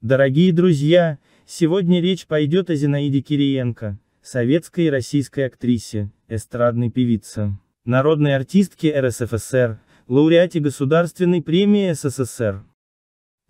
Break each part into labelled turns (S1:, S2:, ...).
S1: Дорогие друзья, сегодня речь пойдет о Зинаиде Кириенко, советской и российской актрисе, эстрадной певице, народной артистке РСФСР, лауреате Государственной премии СССР.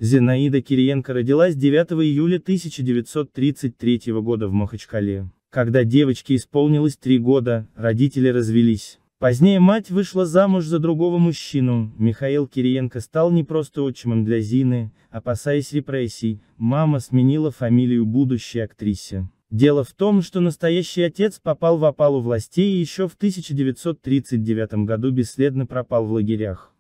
S1: Зинаида Кириенко родилась 9 июля 1933 года в Махачкале. Когда девочке исполнилось три года, родители развелись. Позднее мать вышла замуж за другого мужчину, Михаил Кириенко стал не просто отчимом для Зины, опасаясь репрессий, мама сменила фамилию будущей актрисе. Дело в том, что настоящий отец попал в опалу властей и еще в 1939 году бесследно пропал в лагерях.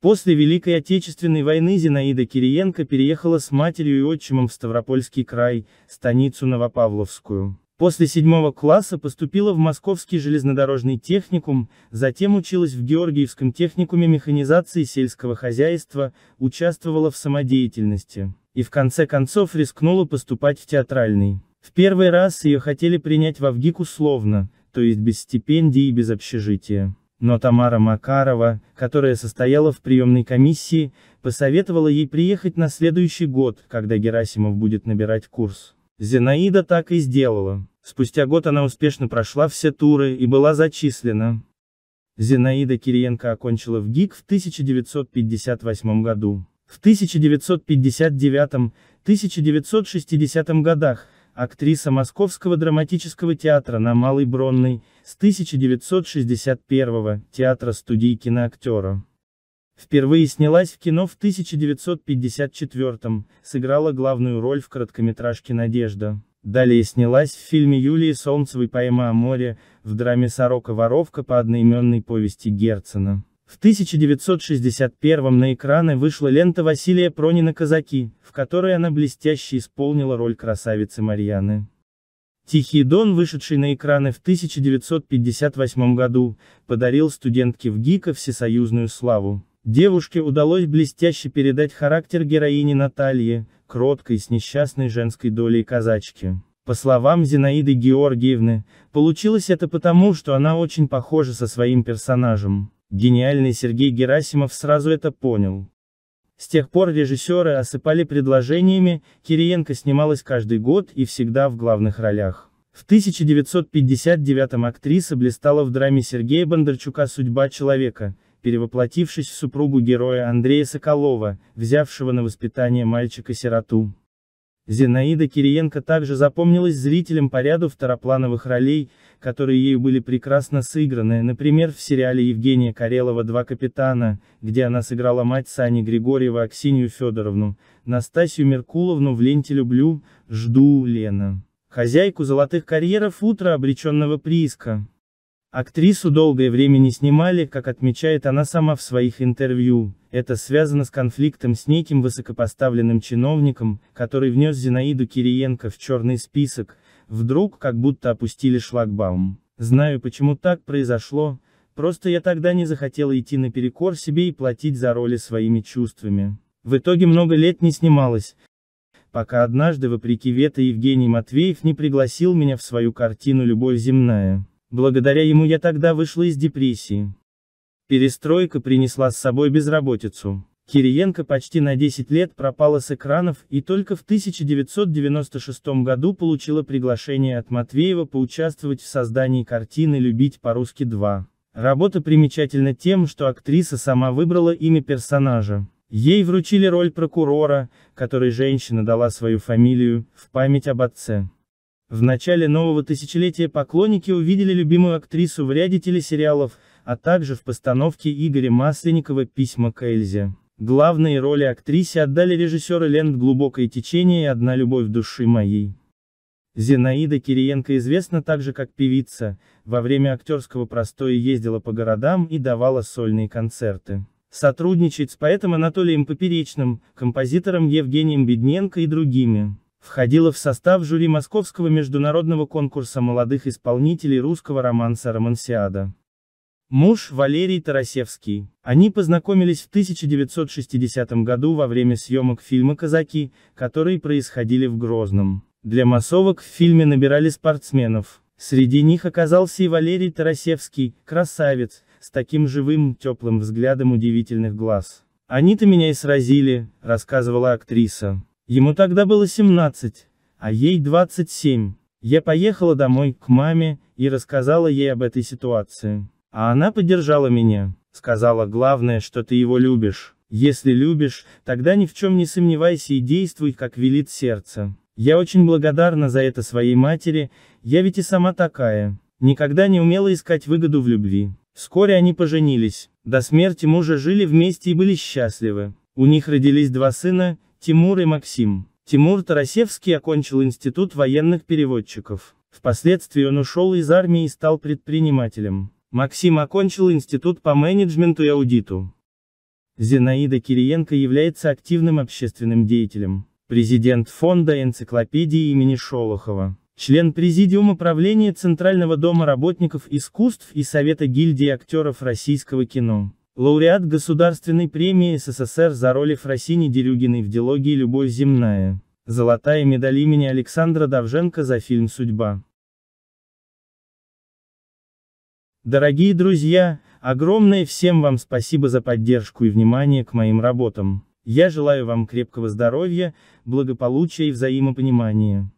S1: После Великой Отечественной войны Зинаида Кириенко переехала с матерью и отчимом в Ставропольский край, станицу Новопавловскую. После седьмого класса поступила в Московский железнодорожный техникум, затем училась в Георгиевском техникуме механизации сельского хозяйства, участвовала в самодеятельности. И в конце концов рискнула поступать в театральный. В первый раз ее хотели принять в вгик условно, то есть без стипендии и без общежития. Но Тамара Макарова, которая состояла в приемной комиссии, посоветовала ей приехать на следующий год, когда Герасимов будет набирать курс. Зинаида так и сделала. Спустя год она успешно прошла все туры и была зачислена. Зинаида Кириенко окончила в ГИК в 1958 году. В 1959-1960 годах актриса Московского драматического театра на Малой Бронной, с 1961 театра студии киноактера. Впервые снялась в кино в 1954 сыграла главную роль в короткометражке «Надежда». Далее снялась в фильме Юлии Солнцевой «Поэма о море», в драме «Сорока-воровка» по одноименной повести Герцена. В 1961 на экраны вышла лента Василия Пронина «Казаки», в которой она блестяще исполнила роль красавицы Марьяны. «Тихий дон», вышедший на экраны в 1958 году, подарил студентке в ГИКа всесоюзную славу. Девушке удалось блестяще передать характер героини Натальи, кроткой с несчастной женской долей казачки. По словам Зинаиды Георгиевны, получилось это потому, что она очень похожа со своим персонажем. Гениальный Сергей Герасимов сразу это понял. С тех пор режиссеры осыпали предложениями, Кириенко снималась каждый год и всегда в главных ролях. В 1959 актриса блистала в драме Сергея Бондарчука «Судьба человека», перевоплотившись в супругу героя Андрея Соколова, взявшего на воспитание мальчика-сироту. Зинаида Кириенко также запомнилась зрителям по ряду второплановых ролей, которые ею были прекрасно сыграны, например, в сериале Евгения Карелова «Два капитана», где она сыграла мать Сани Григорьева Аксинью Федоровну, Настасью Меркуловну в ленте «Люблю», «Жду, Лена». Хозяйку золотых карьеров «Утро обреченного прииска. Актрису долгое время не снимали, как отмечает она сама в своих интервью, это связано с конфликтом с неким высокопоставленным чиновником, который внес Зинаиду Кириенко в черный список, вдруг как будто опустили шлагбаум. Знаю почему так произошло, просто я тогда не захотела идти наперекор себе и платить за роли своими чувствами. В итоге много лет не снималась, пока однажды вопреки вето Евгений Матвеев не пригласил меня в свою картину «Любовь земная». Благодаря ему я тогда вышла из депрессии. Перестройка принесла с собой безработицу. Кириенко почти на 10 лет пропала с экранов и только в 1996 году получила приглашение от Матвеева поучаствовать в создании картины «Любить по-русски 2». Работа примечательна тем, что актриса сама выбрала имя персонажа. Ей вручили роль прокурора, которой женщина дала свою фамилию, в память об отце. В начале нового тысячелетия поклонники увидели любимую актрису в ряде телесериалов, а также в постановке Игоря Масленникова «Письма к Эльзе». Главные роли актрисе отдали режиссеры лент «Глубокое течение» и «Одна любовь души моей». Зинаида Кириенко известна также как певица, во время актерского простоя ездила по городам и давала сольные концерты. Сотрудничает с поэтом Анатолием Поперечным, композитором Евгением Бедненко и другими входила в состав жюри Московского международного конкурса молодых исполнителей русского романса «Романсиада». Муж Валерий Тарасевский. Они познакомились в 1960 году во время съемок фильма «Казаки», которые происходили в Грозном. Для массовок в фильме набирали спортсменов. Среди них оказался и Валерий Тарасевский, красавец, с таким живым, теплым взглядом удивительных глаз. «Они-то меня и сразили», — рассказывала актриса. Ему тогда было 17, а ей 27. Я поехала домой, к маме, и рассказала ей об этой ситуации. А она поддержала меня, сказала главное, что ты его любишь. Если любишь, тогда ни в чем не сомневайся и действуй, как велит сердце. Я очень благодарна за это своей матери, я ведь и сама такая. Никогда не умела искать выгоду в любви. Вскоре они поженились. До смерти мужа жили вместе и были счастливы. У них родились два сына, Тимур и Максим. Тимур Тарасевский окончил Институт военных переводчиков. Впоследствии он ушел из армии и стал предпринимателем. Максим окончил Институт по менеджменту и аудиту. Зинаида Кириенко является активным общественным деятелем. Президент фонда энциклопедии имени Шолохова. Член Президиума правления Центрального дома работников искусств и Совета гильдии актеров российского кино. Лауреат Государственной премии СССР за роли Фросини Дерюгиной в диалоге «Любовь земная». Золотая медаль имени Александра Давженко за фильм «Судьба». Дорогие друзья, огромное всем вам спасибо за поддержку и внимание к моим работам. Я желаю вам крепкого здоровья, благополучия и взаимопонимания.